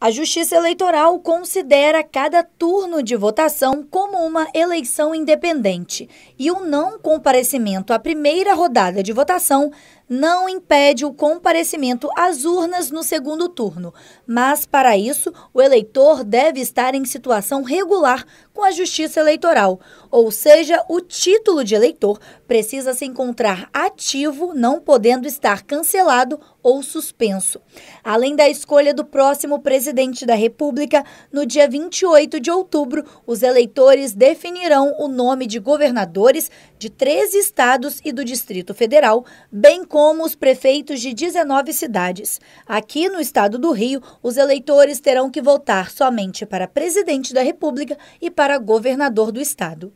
A Justiça Eleitoral considera cada turno de votação como uma eleição independente e o não comparecimento à primeira rodada de votação não impede o comparecimento às urnas no segundo turno, mas para isso o eleitor deve estar em situação regular com a Justiça Eleitoral, ou seja, o título de eleitor precisa se encontrar ativo, não podendo estar cancelado ou suspenso. Além da escolha do próximo presidente presidente da República, no dia 28 de outubro, os eleitores definirão o nome de governadores de três estados e do Distrito Federal, bem como os prefeitos de 19 cidades. Aqui no estado do Rio, os eleitores terão que votar somente para presidente da República e para governador do estado.